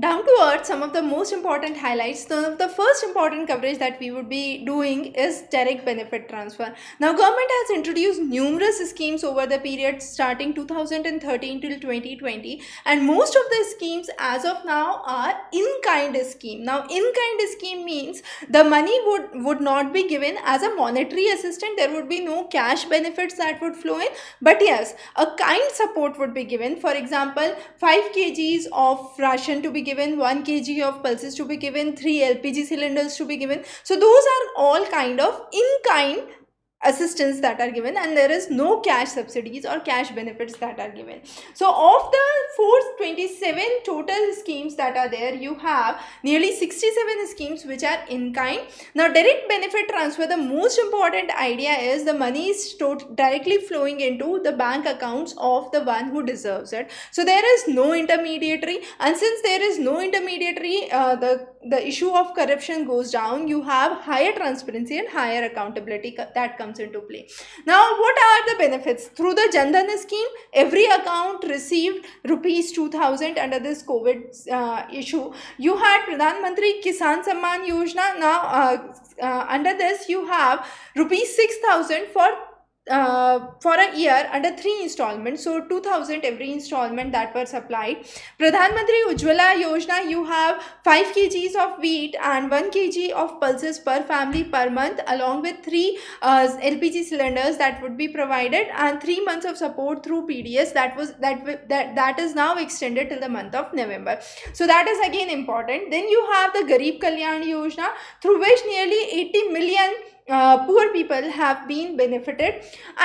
Down to earth, some of the most important highlights. So the first important coverage that we would be doing is direct benefit transfer. Now, government has introduced numerous schemes over the period starting 2013 till 2020, and most of the schemes as of now are in-kind scheme. Now, in-kind scheme means the money would would not be given as a monetary assistance. There would be no cash benefits that would flow in, but yes, a kind support would be given. For example, 5 kgs of ration to be given, 1 kg of pulses to be given, 3 LPG cylinders to be given. So those are all kind of in-kind assistance that are given and there is no cash subsidies or cash benefits that are given so of the 427 total schemes that are there you have nearly 67 schemes which are in kind now direct benefit transfer the most important idea is the money is directly flowing into the bank accounts of the one who deserves it so there is no intermediary and since there is no intermediary uh, the the issue of corruption goes down, you have higher transparency and higher accountability that comes into play. Now, what are the benefits? Through the Jandhan scheme, every account received rupees 2000 under this COVID uh, issue. You had Pradhan Mantri Kisan Samman Yojana. Now, uh, uh, under this, you have rupees 6000 for uh, for a year under three installments so 2000 every installment that were supplied pradhan mantri ujwala yojana you have 5 kgs of wheat and 1 kg of pulses per family per month along with three uh, lpg cylinders that would be provided and three months of support through pds that was that that that is now extended till the month of november so that is again important then you have the garib kalyan yojana through which nearly 80 million uh, poor people have been benefited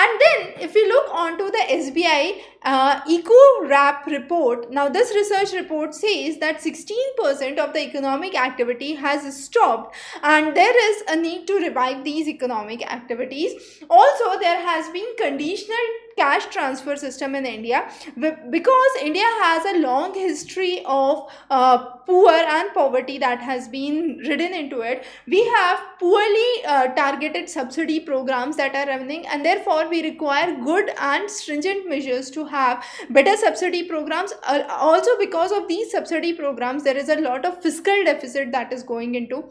and then if we look onto the SBI uh, EcoWrap report now this research report says that 16% of the economic activity has stopped and there is a need to revive these economic activities also there has been conditional cash transfer system in India because India has a long history of uh, poor and poverty that has been ridden into it. We have poorly uh, targeted subsidy programs that are running and therefore we require good and stringent measures to have better subsidy programs. Uh, also because of these subsidy programs there is a lot of fiscal deficit that is going into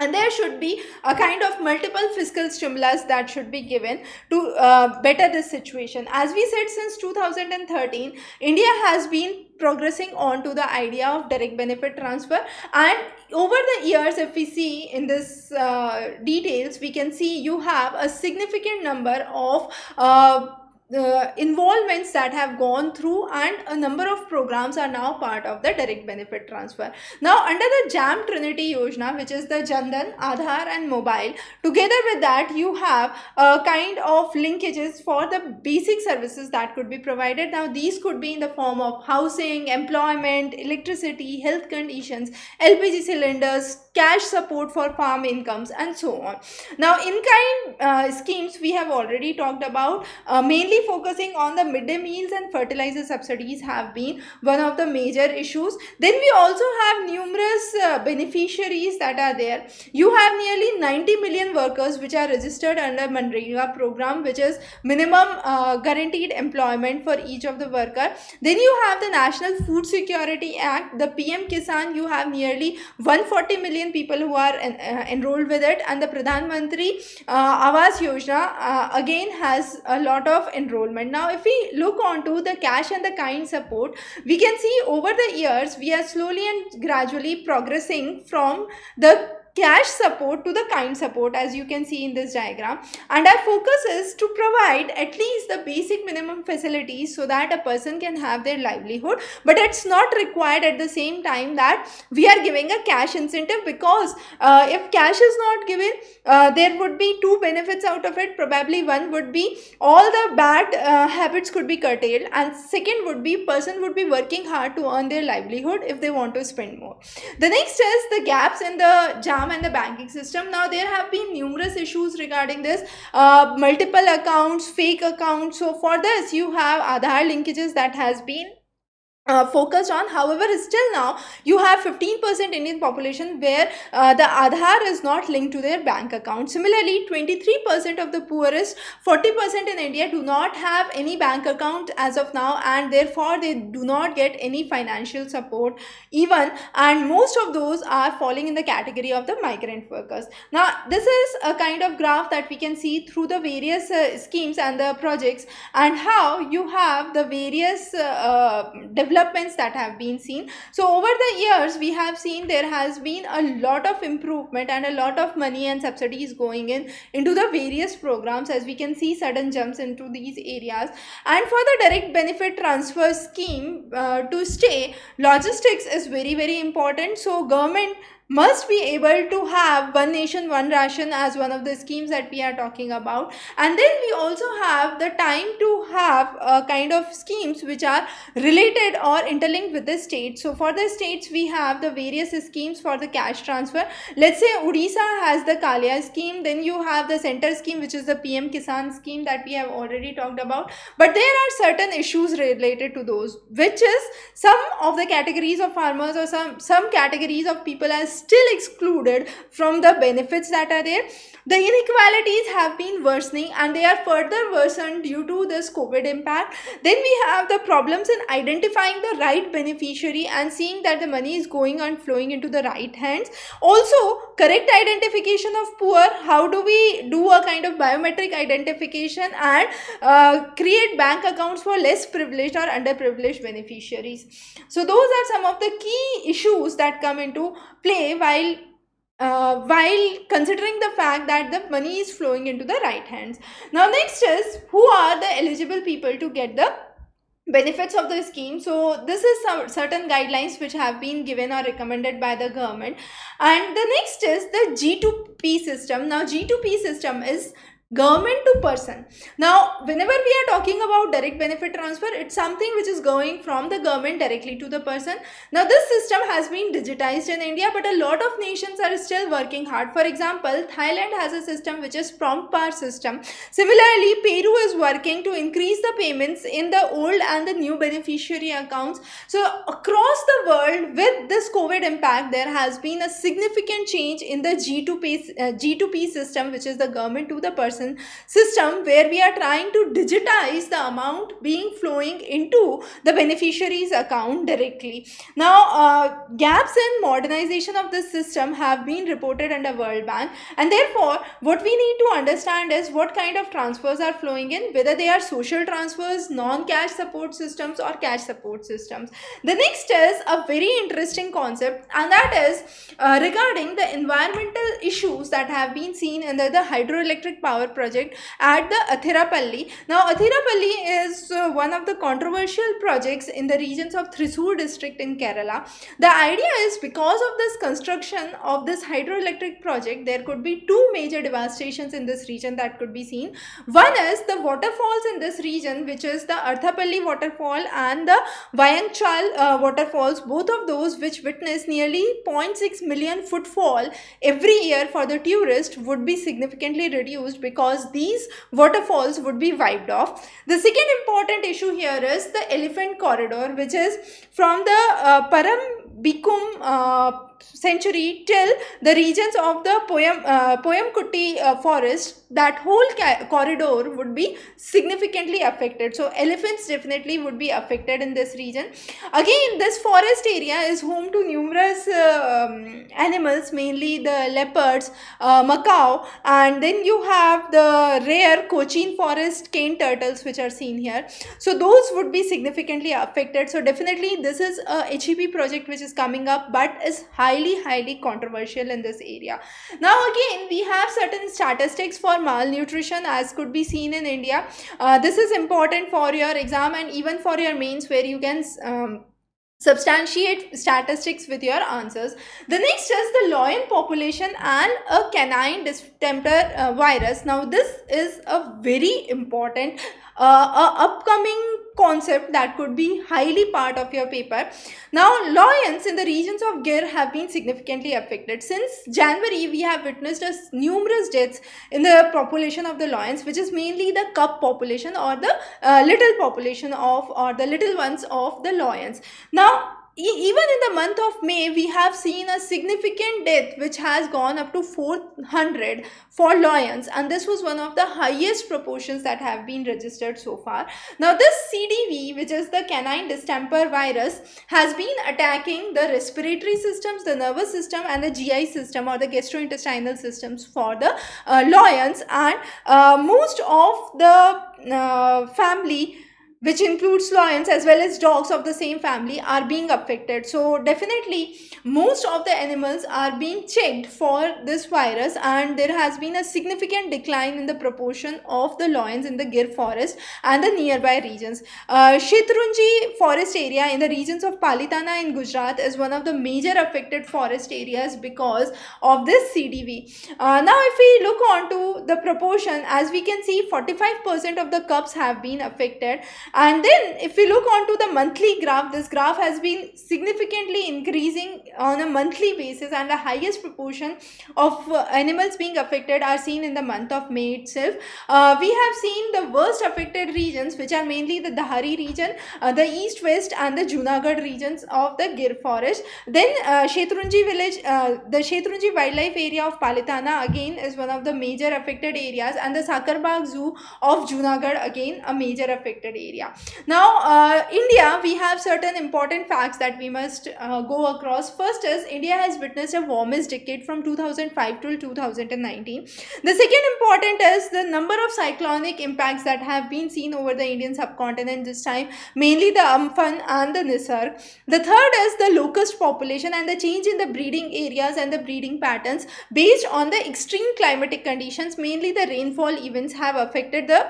and there should be a kind of multiple fiscal stimulus that should be given to uh, better this situation as we said since 2013 india has been progressing on to the idea of direct benefit transfer and over the years if we see in this uh, details we can see you have a significant number of uh, the involvements that have gone through and a number of programs are now part of the direct benefit transfer. Now under the JAM Trinity Yojana which is the Jandan, Aadhaar and Mobile together with that you have a kind of linkages for the basic services that could be provided. Now these could be in the form of housing, employment, electricity, health conditions, LPG cylinders, cash support for farm incomes and so on. Now in-kind uh, schemes we have already talked about uh, mainly focusing on the midday meals and fertilizer subsidies have been one of the major issues. Then we also have numerous uh, beneficiaries that are there. You have nearly 90 million workers which are registered under Manrega program which is minimum uh, guaranteed employment for each of the worker. Then you have the National Food Security Act, the PM Kisan you have nearly 140 million million people who are en uh, enrolled with it and the Pradhan Mantri uh, Awas Yojana uh, again has a lot of enrollment. Now if we look onto the cash and the kind support, we can see over the years we are slowly and gradually progressing from the cash support to the kind support as you can see in this diagram and our focus is to provide at least the basic minimum facilities so that a person can have their livelihood but it's not required at the same time that we are giving a cash incentive because uh, if cash is not given uh, there would be two benefits out of it probably one would be all the bad uh, habits could be curtailed and second would be person would be working hard to earn their livelihood if they want to spend more the next is the gaps in the jam and the banking system. Now there have been numerous issues regarding this, uh, multiple accounts, fake accounts. So for this you have Aadhaar linkages that has been uh, focused on however still now you have 15% indian population where uh, the aadhaar is not linked to their bank account similarly 23% of the poorest 40% in india do not have any bank account as of now and therefore they do not get any financial support even and most of those are falling in the category of the migrant workers now this is a kind of graph that we can see through the various uh, schemes and the projects and how you have the various uh, uh developments that have been seen. So over the years, we have seen there has been a lot of improvement and a lot of money and subsidies going in into the various programs as we can see sudden jumps into these areas. And for the direct benefit transfer scheme uh, to stay, logistics is very, very important. So government must be able to have one nation one ration as one of the schemes that we are talking about and then we also have the time to have a uh, kind of schemes which are related or interlinked with the state so for the states we have the various schemes for the cash transfer let's say odisha has the kalia scheme then you have the center scheme which is the pm kisan scheme that we have already talked about but there are certain issues related to those which is some of the categories of farmers or some some categories of people as still excluded from the benefits that are there the inequalities have been worsening and they are further worsened due to this COVID impact. Then we have the problems in identifying the right beneficiary and seeing that the money is going and flowing into the right hands. Also, correct identification of poor. How do we do a kind of biometric identification and uh, create bank accounts for less privileged or underprivileged beneficiaries? So those are some of the key issues that come into play while uh, while considering the fact that the money is flowing into the right hands. Now, next is who are the eligible people to get the benefits of the scheme so this is some certain guidelines which have been given or recommended by the government and the next is the g2p system now g2p system is government to person now whenever we are talking about direct benefit transfer it's something which is going from the government directly to the person now this system has been digitized in india but a lot of nations are still working hard for example thailand has a system which is prompt par system similarly peru is working to increase the payments in the old and the new beneficiary accounts so across the world with this covid impact there has been a significant change in the g2p uh, g2p system which is the government to the person person system where we are trying to digitize the amount being flowing into the beneficiary's account directly. Now, uh, gaps in modernization of this system have been reported under World Bank and therefore what we need to understand is what kind of transfers are flowing in, whether they are social transfers, non-cash support systems or cash support systems. The next is a very interesting concept and that is uh, regarding the environmental issues that have been seen under the hydroelectric power project at the Athirapalli. Now Athirapalli is uh, one of the controversial projects in the regions of Thrissur district in Kerala. The idea is because of this construction of this hydroelectric project there could be two major devastations in this region that could be seen. One is the waterfalls in this region which is the Arthapalli waterfall and the Vayangchal uh, waterfalls both of those which witness nearly 0.6 million footfall every year for the tourist would be significantly reduced because because these waterfalls would be wiped off. The second important issue here is the elephant corridor which is from the uh, Param Bikum uh, century till the regions of the poem uh, Poyamkutti uh, forest, that whole corridor would be significantly affected. So elephants definitely would be affected in this region. Again, this forest area is home to numerous uh, um, animals, mainly the leopards, uh, macaw, and then you have the rare Cochin forest cane turtles which are seen here. So those would be significantly affected. So definitely this is a HEP project which is coming up but is highly highly controversial in this area now again we have certain statistics for malnutrition as could be seen in india uh, this is important for your exam and even for your mains where you can um, substantiate statistics with your answers. The next is the lion population and a canine distemper uh, virus. Now this is a very important uh, upcoming concept that could be highly part of your paper. Now, lions in the regions of Gir have been significantly affected. Since January, we have witnessed a numerous deaths in the population of the lions, which is mainly the cub population or the uh, little population of or the little ones of the lions. Now, even in the month of May, we have seen a significant death which has gone up to 400 for lions and this was one of the highest proportions that have been registered so far. Now this CDV which is the canine distemper virus has been attacking the respiratory systems, the nervous system and the GI system or the gastrointestinal systems for the uh, lions and uh, most of the uh, family which includes lions as well as dogs of the same family are being affected so definitely most of the animals are being checked for this virus and there has been a significant decline in the proportion of the lions in the gir forest and the nearby regions uh, Shetrunji forest area in the regions of Palitana in Gujarat is one of the major affected forest areas because of this CDV. Uh, now if we look on to the proportion as we can see 45% of the cubs have been affected and then if we look onto the monthly graph, this graph has been significantly increasing on a monthly basis and the highest proportion of uh, animals being affected are seen in the month of May itself. Uh, we have seen the worst affected regions which are mainly the Dahari region, uh, the East West and the Junagadh regions of the Gir forest. Then uh, Shetrunji village, uh, the Shetrunji wildlife area of Palitana again is one of the major affected areas and the Sakarbagh zoo of Junagadh again a major affected area. India. Now, uh, India, we have certain important facts that we must uh, go across. First is India has witnessed a warmest decade from 2005 till 2019. The second important is the number of cyclonic impacts that have been seen over the Indian subcontinent this time, mainly the Amphan and the Nisarg. The third is the locust population and the change in the breeding areas and the breeding patterns based on the extreme climatic conditions, mainly the rainfall events have affected the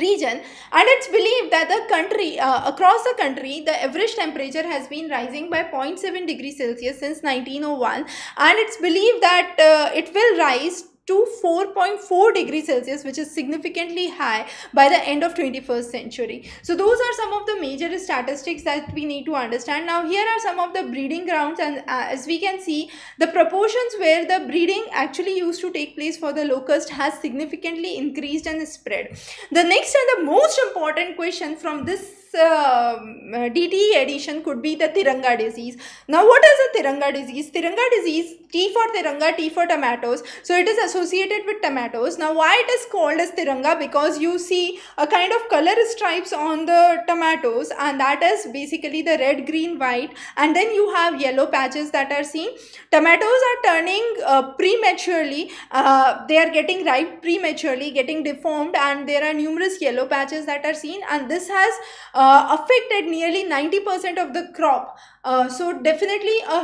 region and it's believed that the country uh, across the country the average temperature has been rising by 0.7 degrees celsius since 1901 and it's believed that uh, it will rise to 4.4 degrees Celsius which is significantly high by the end of 21st century. So those are some of the major statistics that we need to understand. Now here are some of the breeding grounds and uh, as we can see the proportions where the breeding actually used to take place for the locust has significantly increased and spread. The next and the most important question from this um, uh, DTE addition could be the Tiranga disease. Now what is a Tiranga disease? Tiranga disease, T for Tiranga, T for tomatoes. So it is associated with tomatoes. Now why it is called as Tiranga? Because you see a kind of color stripes on the tomatoes and that is basically the red, green, white and then you have yellow patches that are seen. Tomatoes are turning uh, prematurely. Uh, they are getting ripe prematurely, getting deformed and there are numerous yellow patches that are seen and this has uh, uh, affected nearly 90% of the crop. Uh, so definitely a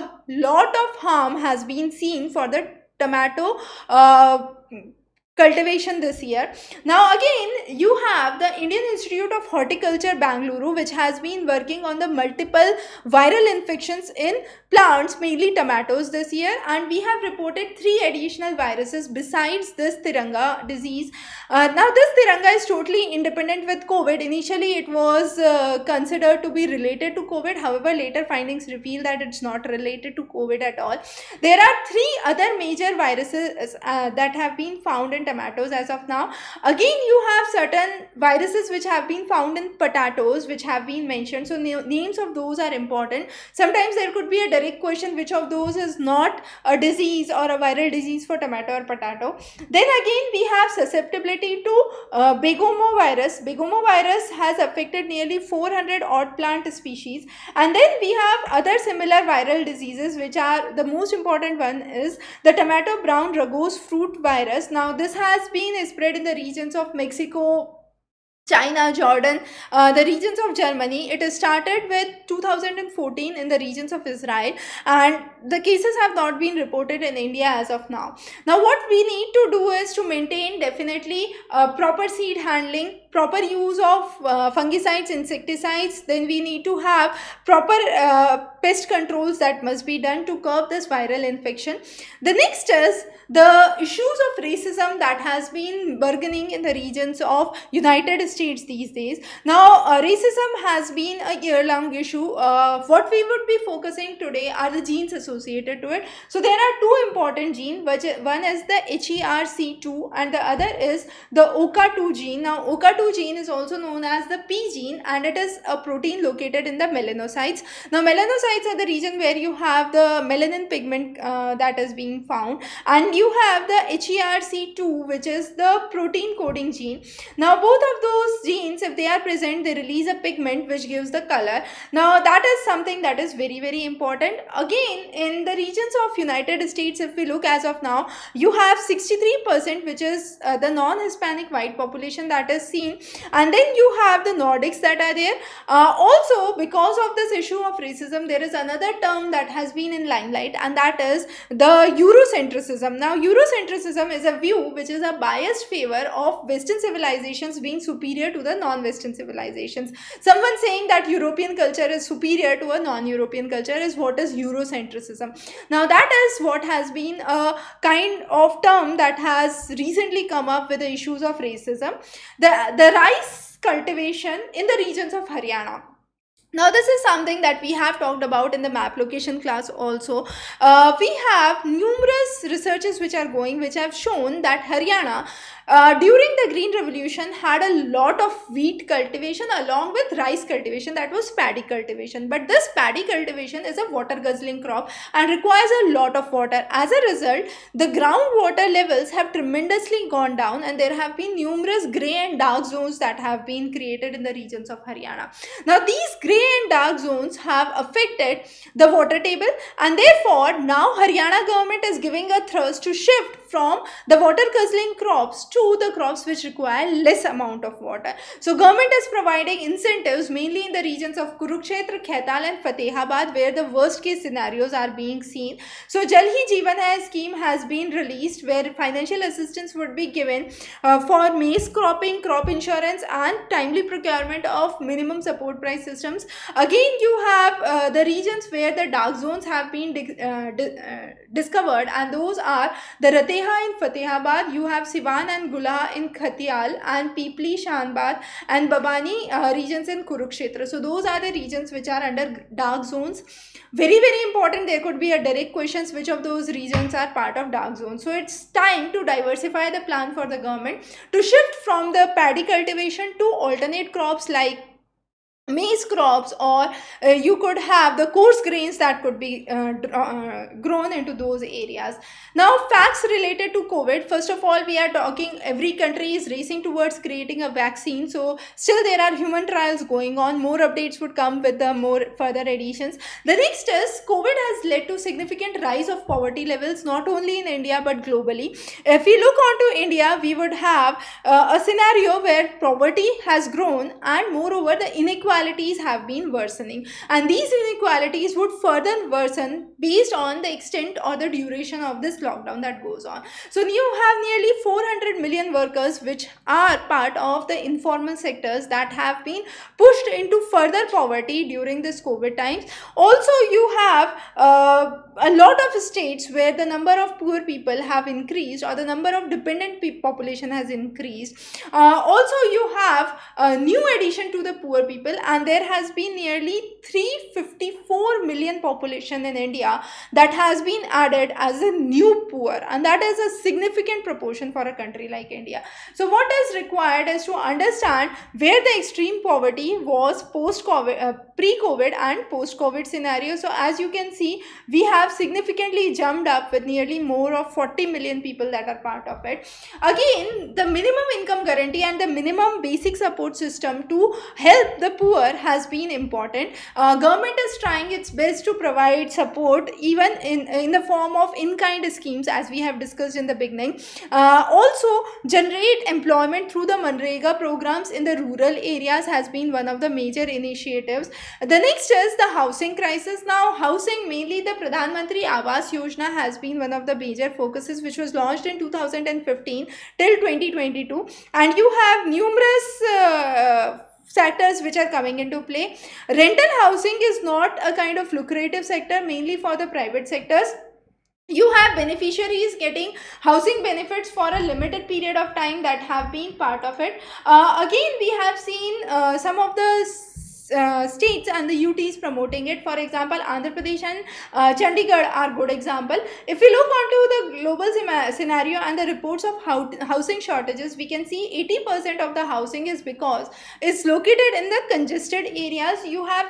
lot of harm has been seen for the tomato uh, cultivation this year. Now again you have the Indian Institute of Horticulture Bangalore which has been working on the multiple viral infections in plants mainly tomatoes this year and we have reported three additional viruses besides this Tiranga disease. Uh, now this Tiranga is totally independent with COVID. Initially it was uh, considered to be related to COVID however later findings reveal that it's not related to COVID at all. There are three other major viruses uh, that have been found in tomatoes as of now. Again, you have certain viruses which have been found in potatoes which have been mentioned. So na names of those are important. Sometimes there could be a direct question which of those is not a disease or a viral disease for tomato or potato. Then again, we have susceptibility to uh, Begomovirus. Begomovirus has affected nearly 400 odd plant species. And then we have other similar viral diseases which are the most important one is the tomato brown rugose fruit virus. Now this has been spread in the regions of Mexico, China, Jordan, uh, the regions of Germany. It has started with 2014 in the regions of Israel and the cases have not been reported in India as of now. Now what we need to do is to maintain definitely uh, proper seed handling, proper use of uh, fungicides, insecticides, then we need to have proper uh, pest controls that must be done to curb this viral infection. The next is the issues of racism that has been burgeoning in the regions of United States these days. Now, uh, racism has been a year-long issue. Uh, what we would be focusing today are the genes associated to it. So, there are two important genes. Which one is the HERC2 and the other is the OCA2 gene. Now, OCA2 gene is also known as the P gene and it is a protein located in the melanocytes. Now, melanocytes sides are the region where you have the melanin pigment uh, that is being found and you have the HERC2 which is the protein coding gene. Now both of those genes if they are present they release a pigment which gives the color. Now that is something that is very very important. Again in the regions of United States if we look as of now you have 63% which is uh, the non-Hispanic white population that is seen and then you have the Nordics that are there. Uh, also because of this issue of racism there there is another term that has been in limelight and that is the Eurocentrism. Now, Eurocentrism is a view which is a biased favor of Western civilizations being superior to the non-Western civilizations. Someone saying that European culture is superior to a non-European culture is what is Eurocentrism. Now, that is what has been a kind of term that has recently come up with the issues of racism. The, the rice cultivation in the regions of Haryana now this is something that we have talked about in the map location class also. Uh, we have numerous researches which are going which have shown that Haryana uh, during the Green Revolution had a lot of wheat cultivation along with rice cultivation that was paddy cultivation. But this paddy cultivation is a water guzzling crop and requires a lot of water. As a result, the groundwater levels have tremendously gone down and there have been numerous grey and dark zones that have been created in the regions of Haryana. Now these grey and dark zones have affected the water table and therefore now Haryana government is giving a thrust to shift from the water guzzling crops to the crops which require less amount of water. So government is providing incentives mainly in the regions of Kurukshetra, Khetal, and Fatehabad where the worst case scenarios are being seen. So Jalhi Jeevan Hai scheme has been released where financial assistance would be given uh, for maize cropping, crop insurance and timely procurement of minimum support price systems. Again you have uh, the regions where the dark zones have been di uh, di uh, discovered and those are the Rate Fatiha in Fatehabad, you have Sivan and Gula in Khatial and Pipli, Shanbad and Babani uh, regions in Kurukshetra. So those are the regions which are under dark zones. Very, very important. There could be a direct questions which of those regions are part of dark zones. So it's time to diversify the plan for the government to shift from the paddy cultivation to alternate crops like maize crops or uh, you could have the coarse grains that could be uh, uh, grown into those areas now facts related to covid first of all we are talking every country is racing towards creating a vaccine so still there are human trials going on more updates would come with the uh, more further additions the next is covid has led to significant rise of poverty levels not only in india but globally if we look onto india we would have uh, a scenario where poverty has grown and moreover the inequality inequalities have been worsening and these inequalities would further worsen based on the extent or the duration of this lockdown that goes on. So you have nearly 400 million workers which are part of the informal sectors that have been pushed into further poverty during this COVID times. Also you have uh, a lot of states where the number of poor people have increased or the number of dependent population has increased. Uh, also you have a uh, new addition to the poor people and there has been nearly 354 million population in India that has been added as a new poor and that is a significant proportion for a country like India. So what is required is to understand where the extreme poverty was post COVID, uh, pre-COVID and post-COVID scenario. So as you can see, we have significantly jumped up with nearly more of 40 million people that are part of it. Again, the minimum income guarantee and the minimum basic support system to help the poor has been important. Uh, government is trying its best to provide support even in, in the form of in-kind schemes as we have discussed in the beginning. Uh, also, generate employment through the Manrega programs in the rural areas has been one of the major initiatives. The next is the housing crisis. Now, housing mainly the Pradhan Mantri Awas Yojana has been one of the major focuses which was launched in 2015 till 2022 and you have numerous uh, factors which are coming into play. Rental housing is not a kind of lucrative sector mainly for the private sectors you have beneficiaries getting housing benefits for a limited period of time that have been part of it uh, again we have seen uh, some of the uh, states and the UT is promoting it. For example, Andhra Pradesh and uh, Chandigarh are good example. If we look onto the global scenario and the reports of housing shortages, we can see 80% of the housing is because it's located in the congested areas. You have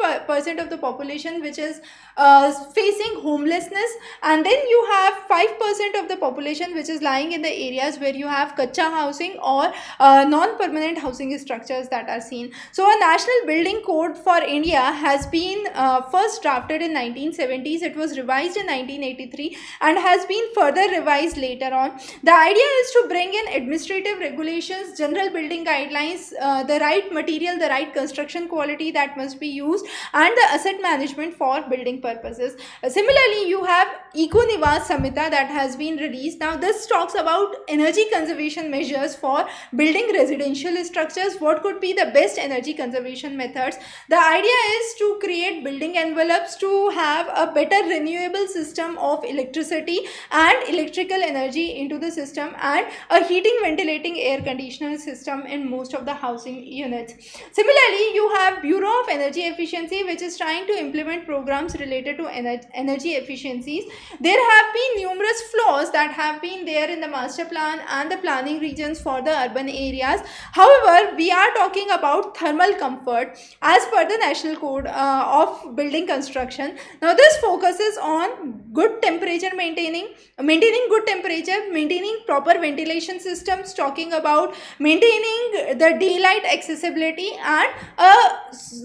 3% of the population which is uh, facing homelessness and then you have 5% of the population which is lying in the areas where you have kacha housing or uh, non-permanent housing structures that are seen. So a national building building code for India has been uh, first drafted in 1970s. It was revised in 1983 and has been further revised later on. The idea is to bring in administrative regulations, general building guidelines, uh, the right material, the right construction quality that must be used and the asset management for building purposes. Uh, similarly, you have Eco Nivas Samhita that has been released. Now this talks about energy conservation measures for building residential structures. What could be the best energy conservation method methods. The idea is to create building envelopes to have a better renewable system of electricity and electrical energy into the system and a heating, ventilating, air conditioner system in most of the housing units. Similarly, you have Bureau of Energy Efficiency which is trying to implement programs related to ener energy efficiencies. There have been numerous flaws that have been there in the master plan and the planning regions for the urban areas. However, we are talking about thermal comfort as per the National Code uh, of Building Construction. Now this focuses on good temperature maintaining, maintaining good temperature, maintaining proper ventilation systems, talking about maintaining the daylight accessibility and a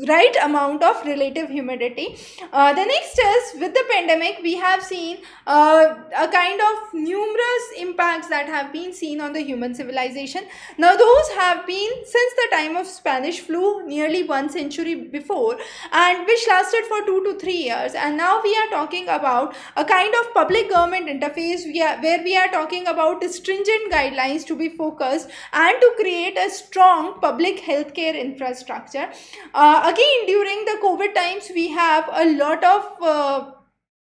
right amount of relative humidity. Uh, the next is with the pandemic we have seen uh, a kind of numerous impacts that have been seen on the human civilization. Now those have been since the time of Spanish flu nearly one one century before and which lasted for two to three years and now we are talking about a kind of public government interface where we are talking about stringent guidelines to be focused and to create a strong public healthcare infrastructure. Uh, again during the COVID times we have a lot of uh,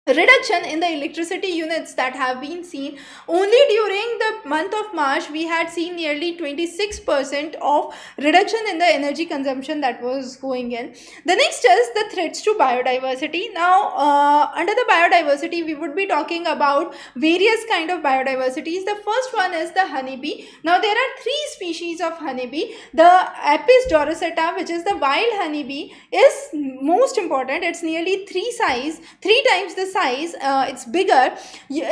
reduction in the electricity units that have been seen only during the month of march we had seen nearly 26% of reduction in the energy consumption that was going in the next is the threats to biodiversity now uh, under the biodiversity we would be talking about various kind of biodiversities the first one is the honeybee now there are three species of honeybee the apis dorsata which is the wild honeybee is most important it's nearly three size three times the size uh, it's bigger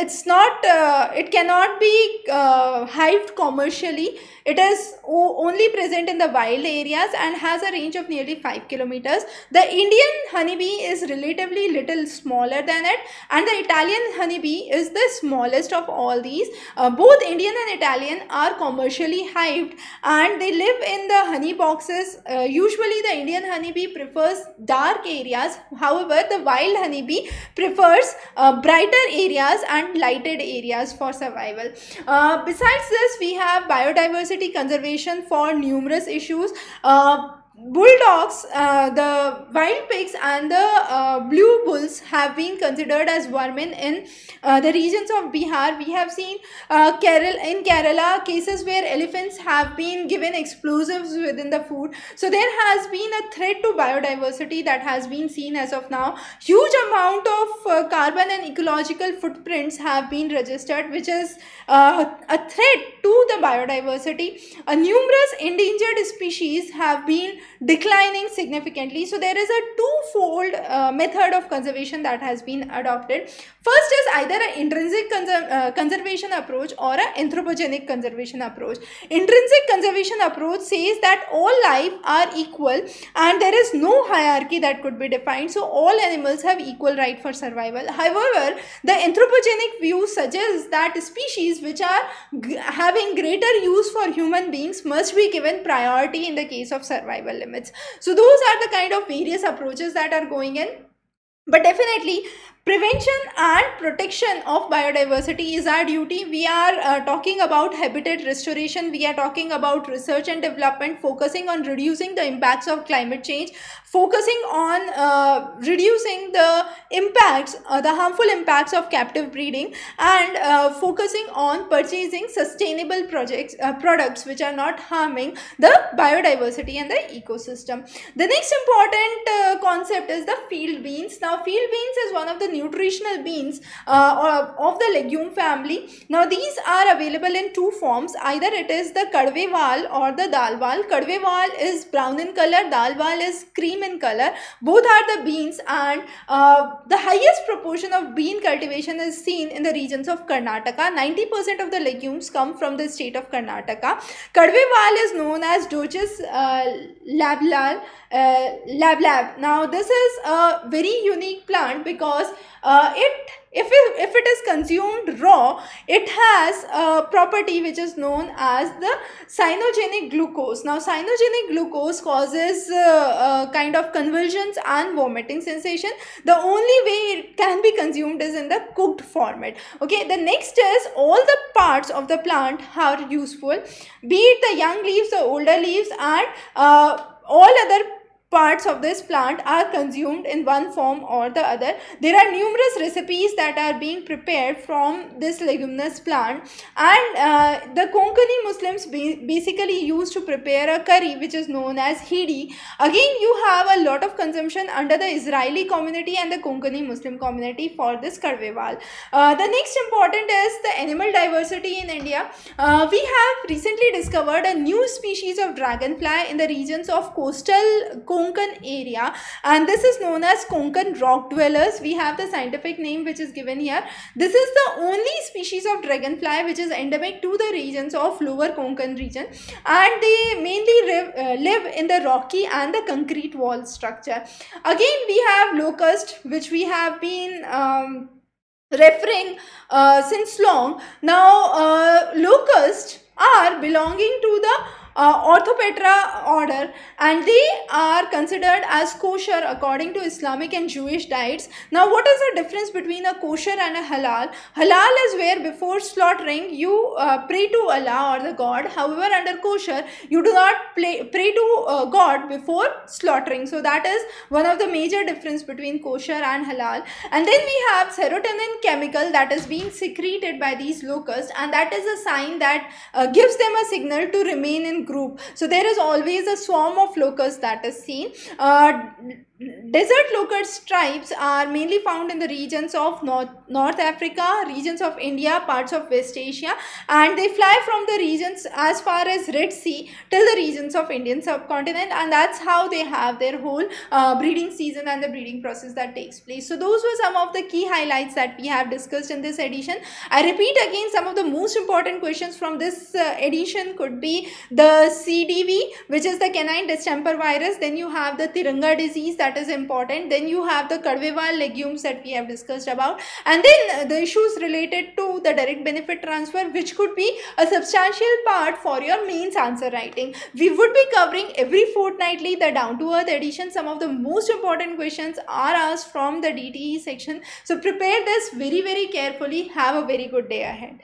it's not uh, it cannot be uh, hived commercially it is only present in the wild areas and has a range of nearly 5 kilometers the indian honeybee is relatively little smaller than it and the italian honeybee is the smallest of all these uh, both indian and italian are commercially hived and they live in the honey boxes uh, usually the indian honeybee prefers dark areas however the wild honeybee prefers uh, brighter areas and lighted areas for survival. Uh, besides this, we have biodiversity conservation for numerous issues. Uh, bulldogs, uh, the wild pigs and the uh, blue bulls have been considered as vermin in uh, the regions of Bihar. We have seen uh, in Kerala cases where elephants have been given explosives within the food. So there has been a threat to biodiversity that has been seen as of now. Huge amount of uh, carbon and ecological footprints have been registered which is uh, a threat to the biodiversity. numerous endangered species have been declining significantly. So there is a two-fold uh, method of conservation that has been adopted. First is either an intrinsic conser uh, conservation approach or an anthropogenic conservation approach. Intrinsic conservation approach says that all life are equal and there is no hierarchy that could be defined. So all animals have equal right for survival. However, the anthropogenic view suggests that species which are having greater use for human beings must be given priority in the case of survival limits so those are the kind of various approaches that are going in but definitely Prevention and protection of biodiversity is our duty. We are uh, talking about habitat restoration. We are talking about research and development, focusing on reducing the impacts of climate change, focusing on uh, reducing the impacts, uh, the harmful impacts of captive breeding and uh, focusing on purchasing sustainable projects, uh, products which are not harming the biodiversity and the ecosystem. The next important uh, concept is the field beans. Now field beans is one of the nutritional beans uh, uh, of the legume family. Now these are available in two forms. Either it is the kadveval or the dalwal. Kadveval is brown in color, dalwal is cream in color. Both are the beans and uh, the highest proportion of bean cultivation is seen in the regions of Karnataka. 90% of the legumes come from the state of Karnataka. Kadveval is known as Dochis uh, lablal, uh, lablab. Now this is a very unique plant because uh, it if it, if it is consumed raw it has a property which is known as the cyanogenic glucose now cyanogenic glucose causes uh, uh, kind of convulsions and vomiting sensation the only way it can be consumed is in the cooked format okay the next is all the parts of the plant are useful be it the young leaves the older leaves and uh, all other parts of this plant are consumed in one form or the other. There are numerous recipes that are being prepared from this leguminous plant and uh, the Konkani Muslims basically used to prepare a curry which is known as hidi. Again you have a lot of consumption under the Israeli community and the Konkani Muslim community for this karveval. Uh, the next important is the animal diversity in India. Uh, we have recently discovered a new species of dragonfly in the regions of coastal Konkan area and this is known as Konkan rock dwellers. We have the scientific name which is given here. This is the only species of dragonfly which is endemic to the regions of lower Konkan region and they mainly live, uh, live in the rocky and the concrete wall structure. Again we have locust which we have been um, referring uh, since long. Now uh, locust are belonging to the uh, orthopetra order and they are considered as kosher according to Islamic and Jewish diets. Now what is the difference between a kosher and a halal? Halal is where before slaughtering you uh, pray to Allah or the God. However under kosher you do not play, pray to uh, God before slaughtering. So that is one of the major difference between kosher and halal. And then we have serotonin chemical that is being secreted by these locusts and that is a sign that uh, gives them a signal to remain in group. So there is always a swarm of locusts that is seen. Uh, desert locust tribes are mainly found in the regions of North, North Africa, regions of India, parts of West Asia and they fly from the regions as far as Red Sea till the regions of Indian subcontinent and that's how they have their whole uh, breeding season and the breeding process that takes place. So those were some of the key highlights that we have discussed in this edition. I repeat again some of the most important questions from this uh, edition could be the CDV, which is the canine distemper virus. Then you have the Tiranga disease that is important. Then you have the Carvivore legumes that we have discussed about. And then the issues related to the direct benefit transfer, which could be a substantial part for your mains answer writing. We would be covering every fortnightly the down to earth edition. Some of the most important questions are asked from the DTE section. So prepare this very, very carefully. Have a very good day ahead.